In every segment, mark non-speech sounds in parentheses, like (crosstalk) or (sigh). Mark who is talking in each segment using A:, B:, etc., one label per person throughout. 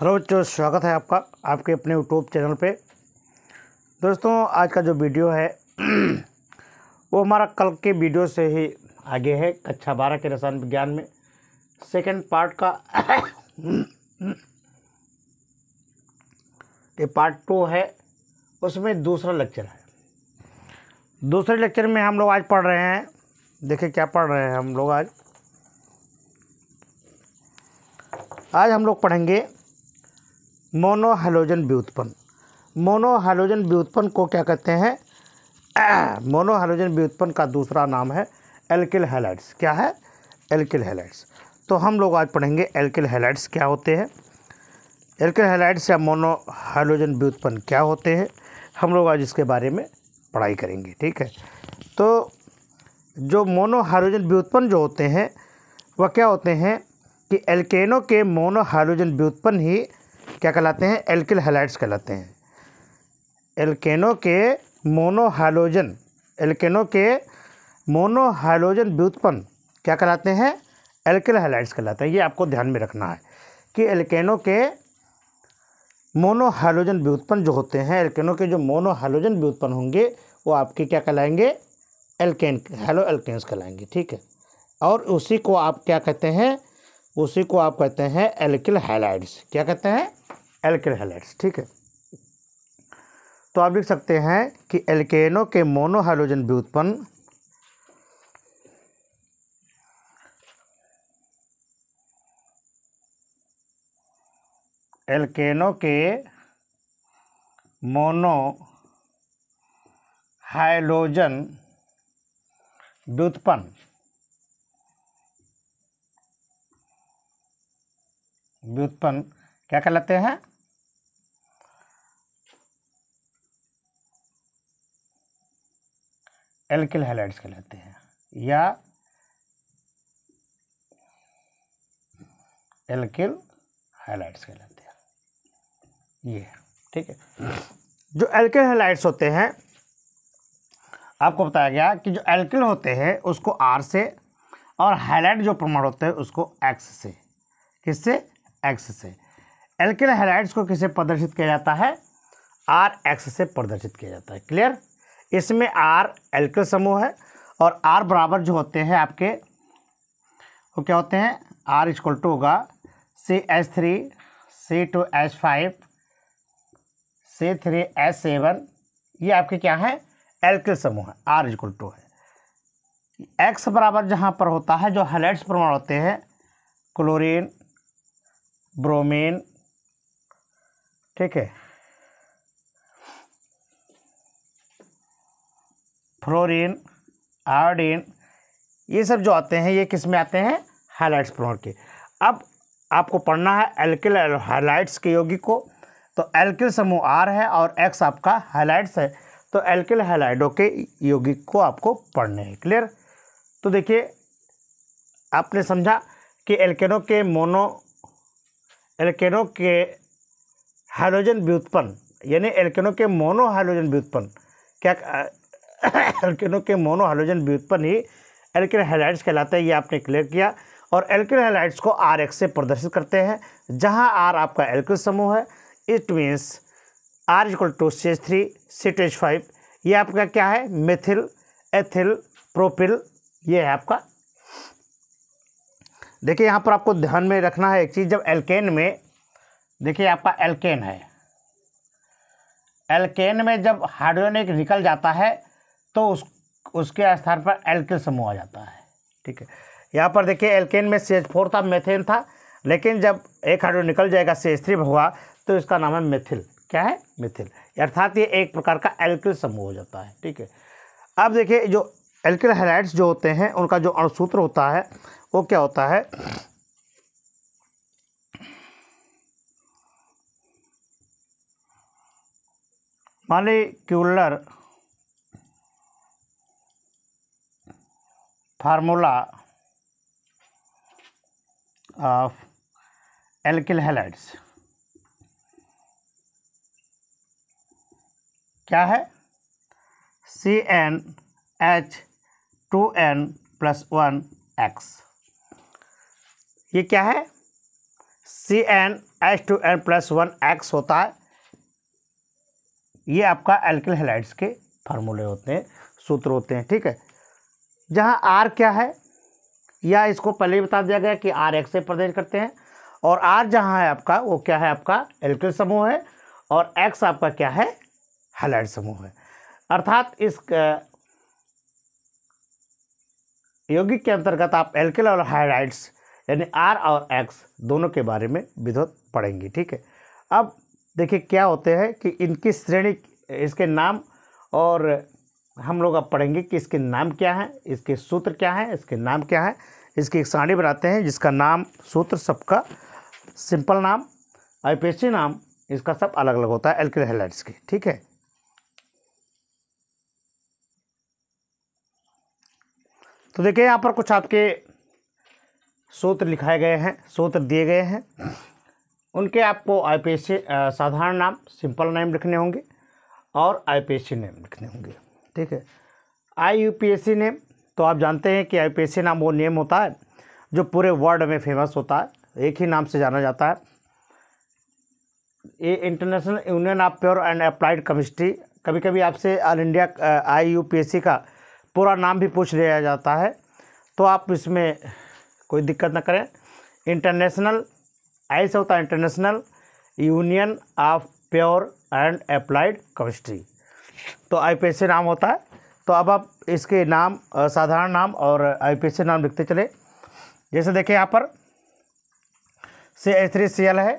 A: hello बच्चों स्वागत है आपका आपके अपने यूट्यूब चैनल पे दोस्तों आज का जो वीडियो है (clears throat) वो हमारा कल के वीडियो से ही आगे है कक्षा बारह के रसायन विज्ञान में सेकंड पार्ट का (clears throat) ये पार्ट टू है उसमें दूसरा लेक्चर है दूसरे लेक्चर में हम लोग आज पढ़ रहे हैं देखिए क्या पढ़ रहे हैं हम लोग आज आज हम लोग पढ़ेंगे मोनोहाइलोजन व्युत्पन्न मोनोहाइलोजन व्युत्पन्न को क्या कहते हैं (clears throat) मोनोहाइलोजन व्युत्पन्न का दूसरा नाम है एल्किल हैलाइड्स क्या है एल्किल हैलाइड्स तो हम लोग आज पढ़ेंगे एल्किल हैलाइड्स क्या होते हैं एल्किल हैलाइड्स या मोनोहाइलोजन व्युत्पन्न क्या होते हैं हम लोग आज इसके बारे में पढ़ाई करेंगे ठीक है तो जो मोनोहाइलोजन व्युत्पन्न जो होते हैं वह क्या होते हैं कि एल्केनों के मोनोहाइलोजन व्युत्पन्न ही क्या कहलाते हैं एल्किल हेलाइट्स कहलाते हैं एल्केनो के मोनोहालोजन एल्केनो के मोनोहालोजन व्युत्पन्न क्या कहलाते हैं एल्किल हेलाइट्स कहलाते हैं ये आपको ध्यान में रखना है कि एल्केनो के मोनोहालोजन व्युत्पन्न जो होते हैं एल्केनो के जो मोनोहालोजन व्युत्पन्न होंगे वो आपके क्या कहलाएंगे एल्केन हेलो एल्केन्स कहलाएंगे ठीक है और उसी को आप क्या कहते हैं उसी को आप कहते हैं एल्किल हैलाइड्स क्या कहते हैं एल्किल हैलाइड्स ठीक है तो आप लिख सकते हैं कि एल्केनो के मोनोहाइड्रोजन व्युत्पन्न एल्केनो के मोनो हाइलोजन व्युत्पन्न व्युत्पन्न क्या कहलाते हैं एल्किल हैलाइड्स कहलाते हैं या एल्किल हैलाइड्स कहलाते हैं ये ठीक है जो एल्किल हैलाइड्स होते हैं आपको बताया गया कि जो एल्किल होते हैं उसको आर से और हाईलाइट जो प्रमाण होते हैं उसको एक्स से किससे एक्स से एल्किल हेलाइड्स को किसे प्रदर्शित किया जाता है आर एक्स से प्रदर्शित किया जाता है क्लियर इसमें आर एल्किल समूह है और आर बराबर जो होते हैं आपके वो क्या होते हैं आर इजक्वल टू होगा C H three C two H five C three H seven ये आपके क्या हैं एल्किल समूह है आर इजक्वल टू है एक्स बराबर जहाँ पर होता है जो हेलाइड्स प्रमाण होते हैं क्लोरीन ब्रोमीन ठीक है फ्लोरीन आयोडीन ये सब जो आते हैं ये किस में आते हैं हाइलाइट्स फ्लोर के अब आपको पढ़ना है एल्किल हाइलाइट्स के यौगिक को तो एल्किल समूह आर है और एक्स आपका हाइलाइट्स है तो एल्किल हाइलाइडो के यौगिक को आपको पढ़ने हैं क्लियर तो देखिए आपने समझा कि एल्केनो के मोनो एल्केनों के हाइड्रोजन व्युत्पन्न यानी एल्केनों के मोनो हाइड्रोजन व्युत्पन्न क्या (coughs) एल्केनों के मोनो हाइड्रोजन व्युत्पन्न ही एल्किन हेलाइट्स कहलाते हैं ये आपने क्लियर किया और एल्किन हेलाइट्स को आर एक्स से प्रदर्शित करते हैं जहाँ आर आपका एल्किन समूह है it means R equal to C H three C two H five ये आपका क्या है मिथिल एथिल प्रोपिल ये है आपका देखिए यहाँ पर आपको ध्यान में रखना है एक चीज़ जब एल्केन में देखिए आपका एल्केन है एल्केन में जब हाइड्रोनिक निकल जाता है तो उस उसके स्थान पर एल्किल समूह आ जाता है ठीक है यहाँ पर देखिए एल्केन में सी फोर था मेथेन था लेकिन जब एक हाइड्रोन निकल जाएगा सी थ्री हुआ तो इसका नाम है मिथिल क्या है मिथिल अर्थात ये एक प्रकार का एल्किल समूह हो जाता है ठीक है अब देखिए जो एल्किल हेलाइट्स जो होते हैं उनका जो अणुसूत्र होता है वो क्या होता है molecular formula of alkyl halides क्या है C N H two N plus one X ये क्या है C N H two N plus one X होता है ये आपका एल्किल हेलाइड्स के फार्मूले होते हैं सूत्र होते हैं ठीक है जहाँ आर क्या है या इसको पहले ही बता दिया गया कि आर एक्स से प्रदेश करते हैं और आर जहाँ है आपका वो क्या है आपका एल्किल समूह है और एक्स आपका क्या है हेलाइड समूह है अर्थात इस यौगिक के अंतर्गत आप एल्किल और हाइड्राइड्स यानी आर और एक्स दोनों के बारे में विद्वत पढ़ेंगे ठीक है अब देखिए क्या होते हैं कि इनकी श्रेणी इसके नाम और हम लोग अब पढ़ेंगे कि इसके नाम क्या हैं इसके सूत्र क्या हैं इसके नाम क्या है इसकी एक साड़ी बनाते हैं जिसका नाम सूत्र सबका सिंपल नाम आई नाम इसका सब अलग अलग होता है एल्किल हेलाइट्स की ठीक है तो देखिए यहाँ पर कुछ आपके सूत्र लिखाए गए हैं सूत्र दिए गए हैं उनके आपको आई साधारण नाम सिंपल नेम लिखने होंगे और आई नेम लिखने होंगे ठीक है आई यूपीएससी नेम तो आप जानते हैं कि आई नाम वो नेम होता है जो पूरे वर्ल्ड में फेमस होता है एक ही नाम से जाना जाता है ये International Union of Pure and Applied Chemistry कभी कभी आपसे ऑल इंडिया आई का पूरा नाम भी पूछ लिया जाता है तो आप इसमें कोई दिक्कत ना करें इंटरनेशनल आई से होता है International Union of Pure and Applied Chemistry तो आई नाम होता है तो अब आप इसके नाम साधारण नाम और आई नाम लिखते चले जैसे देखें यहाँ पर C H three C L है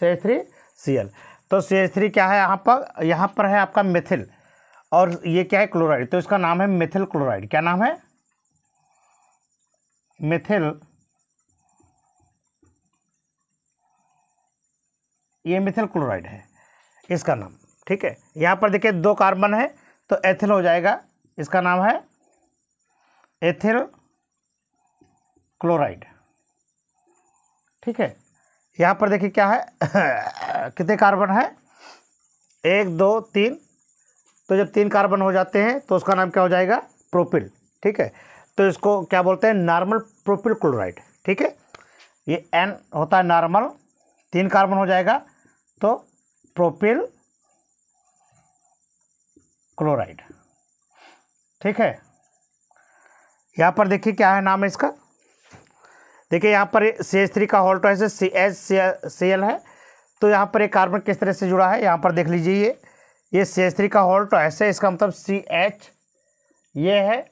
A: C H three C L तो सी एच थ्री क्या है यहाँ पर यहाँ पर है आपका मिथिल और ये क्या है क्लोराइड तो इसका नाम है मिथिल क्लोराइड क्या नाम है मिथिल ये मिथिल क्लोराइड है इसका नाम ठीक है यहाँ पर देखिए दो कार्बन है तो एथिल हो जाएगा इसका नाम है एथिल क्लोराइड ठीक है यहाँ पर देखिए क्या है (coughs) कितने कार्बन है एक दो तीन तो जब तीन कार्बन हो जाते हैं तो उसका नाम क्या हो जाएगा प्रोपिल ठीक है तो इसको क्या बोलते हैं नॉर्मल प्रोपिल क्लोराइड ठीक है ये एन होता है नॉर्मल तीन कार्बन हो जाएगा तो प्रोपिल क्लोराइड ठीक है यहाँ पर देखिए क्या है नाम है इसका देखिए यहाँ पर सी एच थ्री का होल्ट है सी एच सी एल है तो यहाँ पर एक कार्बन किस तरह से जुड़ा है यहाँ पर देख लीजिए ये ये सी एच थ्री का होल्ट है इसका मतलब सी एच ये है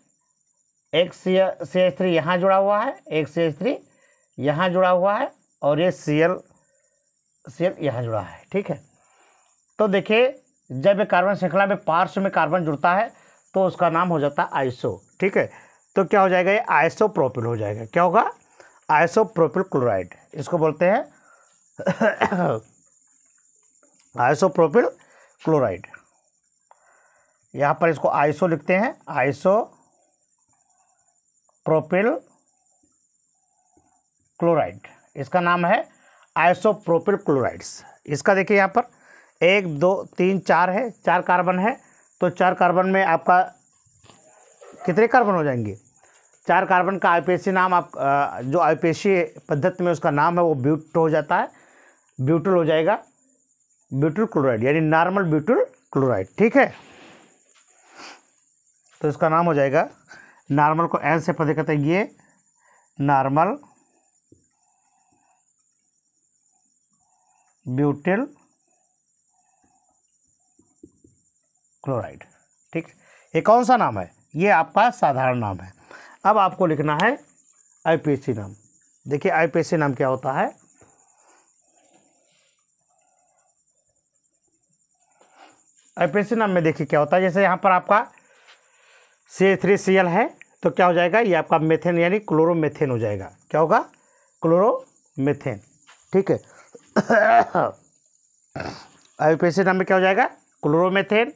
A: एक सी एच थ्री यहाँ जुड़ा हुआ है एक सी एच थ्री यहाँ जुड़ा हुआ है और ये सी एल सी एल यहाँ जुड़ा है ठीक है तो देखिए जब एक कार्बन श्रृंखला में पार्श्व में कार्बन जुड़ता है तो उसका नाम हो जाता है आइसो ठीक है तो क्या हो जाएगा ये आइसोप्रोपिल हो जाएगा क्या होगा आइसोप्रोपिल क्लोराइड इसको बोलते हैं (coughs) आइसोप्रोपिल क्लोराइड यहाँ पर इसको आइसो लिखते हैं आइसो प्रोपिल क्लोराइड इसका नाम है आइसोप्रोपिल क्लोराइड्स इसका देखिए यहाँ पर एक दो तीन चार है चार कार्बन है तो चार कार्बन में आपका कितने कार्बन हो जाएंगे चार कार्बन का आईपीएसी नाम आप जो आईपीएसी पद्धति में उसका नाम है वो ब्यूट हो जाता है ब्यूटल हो जाएगा ब्यूटल क्लोराइड यानी नॉर्मल ब्यूटल क्लोराइड ठीक है तो इसका नाम हो जाएगा नॉर्मल को एन से पद करते हैं ये नॉर्मल ब्यूटिल क्लोराइड ठीक ये कौन सा नाम है ये आपका साधारण नाम है अब आपको लिखना है आई नाम देखिए आई नाम क्या होता है आई नाम में देखिए क्या होता है जैसे यहाँ पर आपका C H three C L है तो क्या हो जाएगा ये आपका मेथेन यानी क्लोरोमेथेन हो जाएगा क्या होगा क्लोरोमेथेन ठीक है आईपीएसी नाम में क्या हो जाएगा क्लोरोमेथेन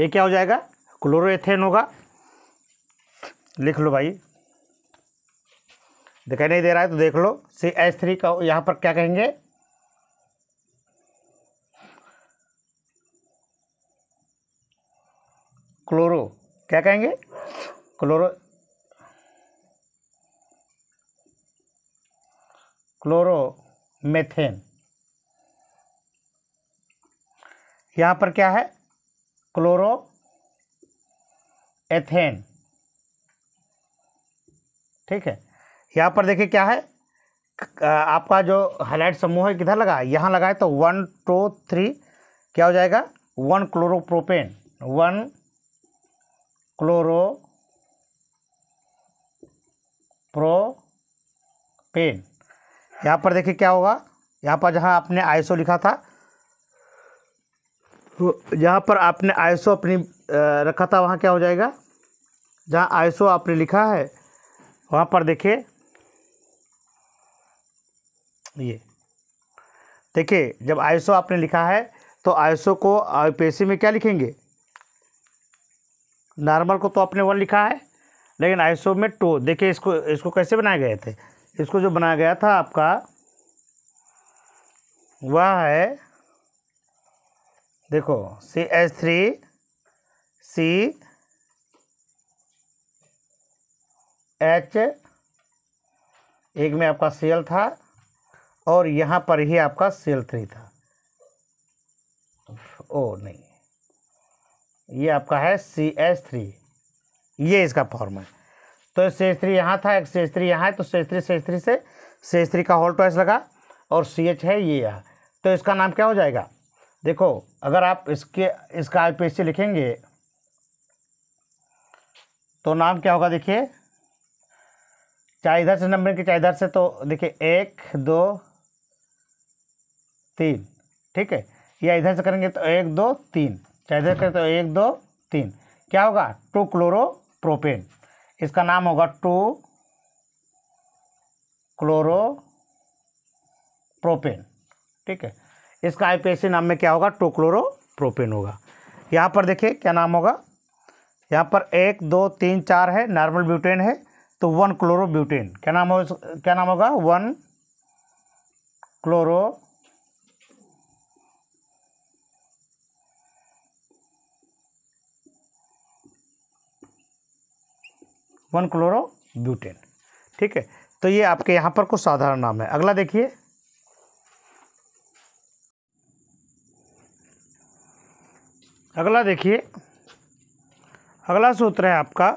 A: ये क्या हो जाएगा क्लोरोएथेन होगा लिख लो भाई दिखाई नहीं दे रहा है तो देख लो सी एच थ्री का यहाँ पर क्या कहेंगे क्लोरो क्या कहेंगे क्लोरो क्लोरोमेथेन यहां पर क्या है क्लोरो एथेन ठीक है यहां पर देखिए क्या है आपका जो हाईलाइट समूह है किधर लगा है लगाए तो वन टू थ्री क्या हो जाएगा one chloropropane one chloropropane यहाँ पर देखिए क्या होगा यहाँ पर जहाँ आपने आईसो लिखा था जहाँ पर आपने आईसो अपनी रखा था वहाँ क्या हो जाएगा जहाँ आईसो आपने लिखा है वहाँ पर देखिए ये देखिए जब आईसो आपने लिखा है तो आईसो को आईपीएससी में क्या लिखेंगे नॉर्मल को तो आपने वन लिखा है लेकिन आइसो में टू देखिए इसको इसको कैसे बनाए गए थे इसको जो बनाया गया था आपका वह है देखो C H three C H एक में आपका सी एल था और यहाँ पर ही आपका सी एल थ्री था ओ नहीं ये आपका है सी एच थ्री ये इसका फॉर्म है तो सी एच थ्री यहाँ था एक सी एच थ्री यहाँ है तो C H three C H three से सी एच थ्री का होल ट्वाइस लगा और सी एच है ये यहाँ तो इसका नाम क्या हो जाएगा देखो अगर आप इसके इसका आई पी एस सी लिखेंगे तो नाम क्या होगा देखिए चाहे इधर से नंबर के चाहे इधर से तो देखिए एक दो तीन ठीक है या इधर से करेंगे तो एक दो तीन कैसे करते हो एक दो तीन क्या होगा टू क्लोरो प्रोपेन इसका नाम होगा टू क्लोरो प्रोपेन ठीक है इसका आईपीएससी नाम में क्या होगा टू क्लोरो प्रोपेन होगा यहाँ पर देखिए क्या नाम होगा यहाँ पर एक दो तीन चार है नॉर्मल ब्यूटेन है तो वन क्लोरो ब्यूटेन क्या नाम हो क्या नाम होगा one chloro one chlorobutane ठीक है तो ये आपके यहाँ पर कुछ साधारण नाम है अगला देखिए अगला देखिए अगला सूत्र है आपका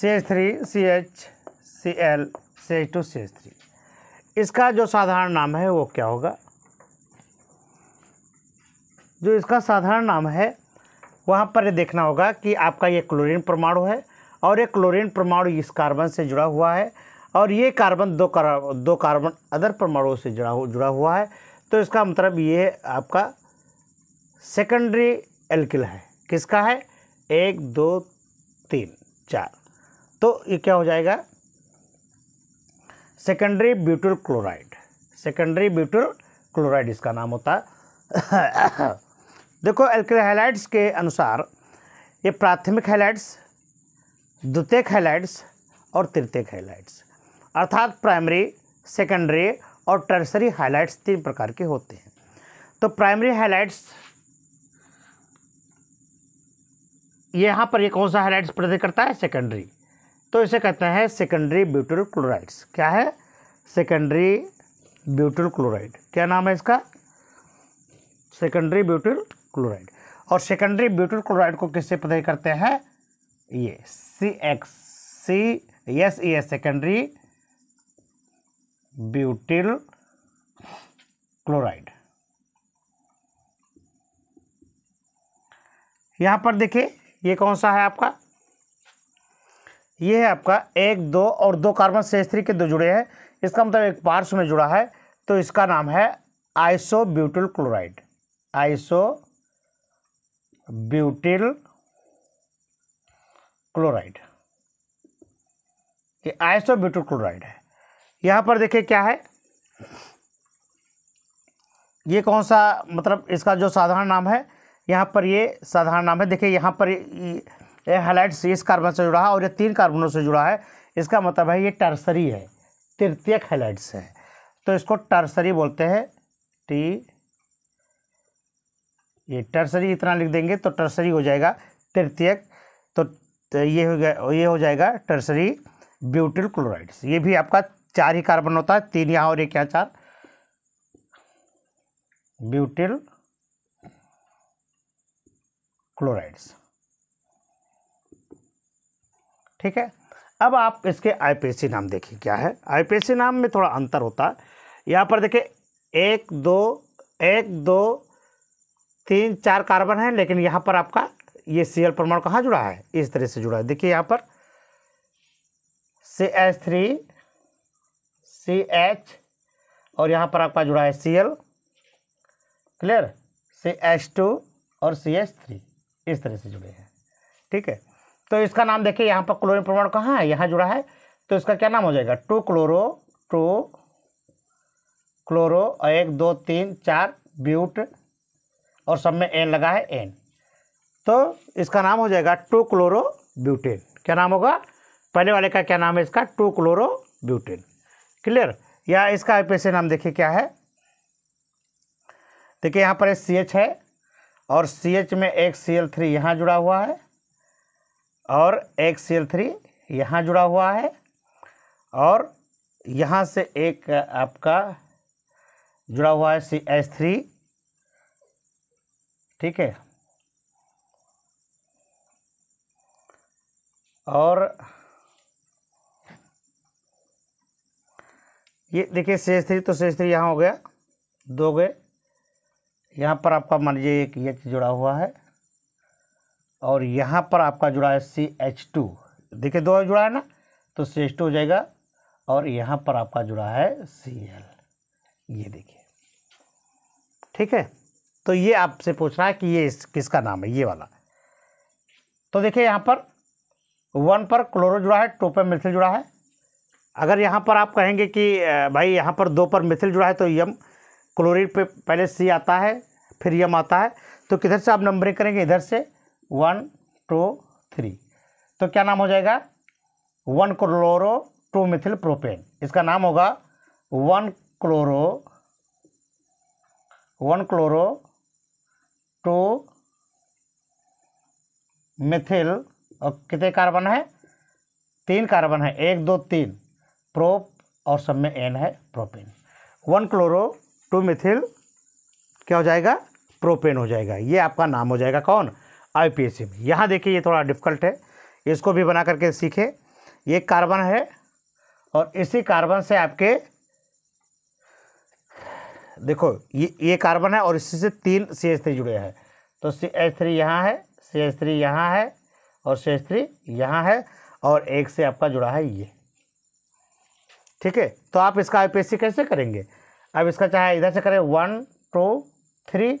A: C H three C H C L C H two C H three इसका जो साधारण नाम है वो क्या होगा जो इसका साधारण नाम है वहाँ पर देखना होगा कि आपका ये क्लोरीन परमाणु है और एक क्लोरीन परमाणु इस कार्बन से जुड़ा हुआ है और ये कार्बन दो कार, दो कार्बन अदर परमाणुओं से जुड़ा जुड़ा हुआ है तो इसका मतलब ये आपका सेकेंडरी एल्किल है किसका है एक दो तीन चार तो ये क्या हो जाएगा secondary butyl chloride secondary butyl chloride इसका नाम होता है (coughs) देखो एल्किल हाइलाइट्स के अनुसार ये प्राथमिक हाइलाइट्स द्वितीयक हैलाइट्स और तृतीयक हाइलाइट्स अर्थात प्राइमरी सेकेंडरी और टर्सरी हाइलाइट्स तीन प्रकार के होते हैं तो प्राइमरी हाइलाइट्स यहाँ पर ये कौन सा हाइलाइट्स प्रदर्शित करता है सेकेंडरी तो इसे कहते हैं सेकेंडरी ब्यूटल क्लोराइड्स क्या है सेकेंडरी ब्यूटल क्लोराइड क्या नाम है इसका सेकेंडरी ब्यूटल क्लोराइड और सेकेंडरी ब्यूटल क्लोराइड को किससे प्रदर्शित करते हैं ये सी एक्स सी यस ये सेकेंडरी ब्यूटिल क्लोराइड यहां पर देखिए ये कौन सा है आपका ये है आपका एक दो और दो कार्बन से स्त्री के दो जुड़े हैं इसका मतलब एक पार्श्व में जुड़ा है तो इसका नाम है isobutyl chloride isobutyl chloride ये ब्यूटो क्लोराइड है यहाँ पर देखिए क्या है ये कौन सा मतलब इसका जो साधारण नाम है यहाँ पर ये साधारण नाम है देखिए यहाँ पर ये हाइलाइट इस कार्बन से जुड़ा है और ये तीन कार्बनों से जुड़ा है इसका मतलब है ये टर्सरी है तृतीयक हेलाइट्स है तो इसको टर्सरी बोलते हैं टी ये टर्सरी इतना लिख देंगे तो टर्सरी हो जाएगा तृतीयक तो तो ये हो गया ये हो जाएगा टर्सरी ब्यूटिल क्लोराइड्स ये भी आपका चार ही कार्बन होता है तीन यहाँ और एक यहाँ चार ब्यूटिल क्लोराइड्स ठीक है अब आप इसके आईपीएससी नाम देखिए क्या है आईपीएससी नाम में थोड़ा अंतर होता है यहाँ पर देखिए एक दो एक दो तीन चार कार्बन है लेकिन यहाँ पर आपका ये सी एल परमाणु कहाँ जुड़ा है इस तरह से जुड़ा है देखिए यहाँ पर C H three C H और यहाँ पर आपका जुड़ा है C L clear C H two और सी एच थ्री इस तरह से जुड़े हैं ठीक है तो इसका नाम देखिए यहाँ पर क्लोरीन परमाणु कहाँ है यहाँ जुड़ा है तो इसका क्या नाम हो जाएगा टू क्लोरो टू क्लोरो एक दो तीन चार ब्यूट और सब में एन लगा है एन तो इसका नाम हो जाएगा टू क्लोरो ब्यूटेन क्या नाम होगा पहले वाले का क्या नाम है इसका टू क्लोरो ब्यूटेन क्लियर या इसका आई पी नाम देखिए क्या है देखिए यहाँ पर सी है और सी में एक सी एल थ्री यहाँ जुड़ा हुआ है और एक सी एल थ्री यहाँ जुड़ा हुआ है और यहाँ से एक आपका जुड़ा हुआ है सी एच थ्री ठीक है और ये देखिए शेष थ्री तो शेष थ्री यहाँ हो गया दो गए यहाँ पर आपका मान लीजिए एक एच जुड़ा हुआ है और यहाँ पर आपका जुड़ा है सी एच टू देखिए दो जुड़ा है ना तो सी एच टू हो जाएगा और यहाँ पर आपका जुड़ा है सी एल ये देखिए ठीक है तो ये आपसे पूछ रहा है कि ये किसका नाम है ये वाला तो देखिए यहाँ पर वन पर क्लोरो जुड़ा है टू पर मिथिल जुड़ा है अगर यहाँ पर आप कहेंगे कि भाई यहाँ पर दो पर मिथिल जुड़ा है तो यम क्लोरीड पे पहले सी आता है फिर यम आता है तो किधर से आप नंबरिंग करेंगे इधर से वन टू थ्री तो क्या नाम हो जाएगा one chloro two methyl propane इसका नाम होगा one chloro one chloro two methyl और कितने कार्बन है तीन कार्बन है एक दो तीन प्रोप और सब में एन है propane one chloro two methyl क्या हो जाएगा प्रोपेन हो जाएगा ये आपका नाम हो जाएगा कौन आई पी एस में यहाँ देखिए ये थोड़ा डिफिकल्ट है इसको भी बना करके सीखे ये कार्बन है और इसी कार्बन से आपके देखो ये ये कार्बन है और इसी से तीन सी एच थ्री जुड़े हैं तो सी एच थ्री यहाँ है सी एच थ्री यहाँ है और शेष थ्री यहाँ है और एक से आपका जुड़ा है ये ठीक है तो आप इसका आई कैसे करेंगे अब इसका चाहे इधर से करें वन टू थ्री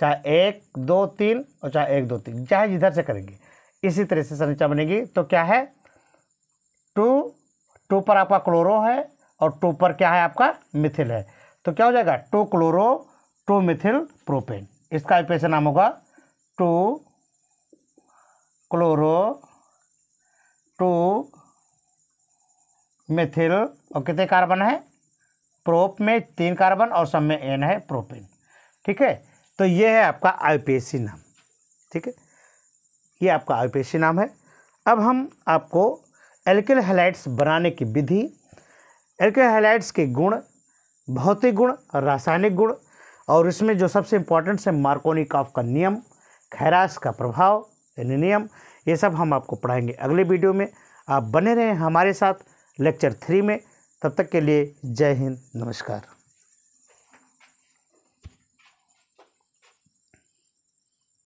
A: चाहे एक दो तीन और चाहे एक दो तीन चाहे इधर से करेंगे इसी तरह से संरचना बनेगी तो क्या है टू टू पर आपका क्लोरो है और टू पर क्या है आपका मिथिल है तो क्या हो जाएगा two chloro two methyl propane इसका आई नाम होगा टू क्लोरो टू मेथिल और कितने कार्बन है प्रोप में तीन कार्बन और सब में एन है प्रोपेन ठीक है तो ये है आपका आईपीएससी नाम ठीक है ये आपका आईपीएससी नाम है अब हम आपको एल्किल हेलाइट्स बनाने की विधि एल्किल हेलाइट्स के गुण भौतिक गुण रासायनिक गुण और इसमें जो सबसे इम्पोर्टेंट है मार्कोनिकॉफ का नियम खैरास का प्रभाव नियम ये सब हम आपको पढ़ाएंगे अगले वीडियो में आप बने रहें हमारे साथ लेक्चर थ्री में तब तक के लिए जय हिंद नमस्कार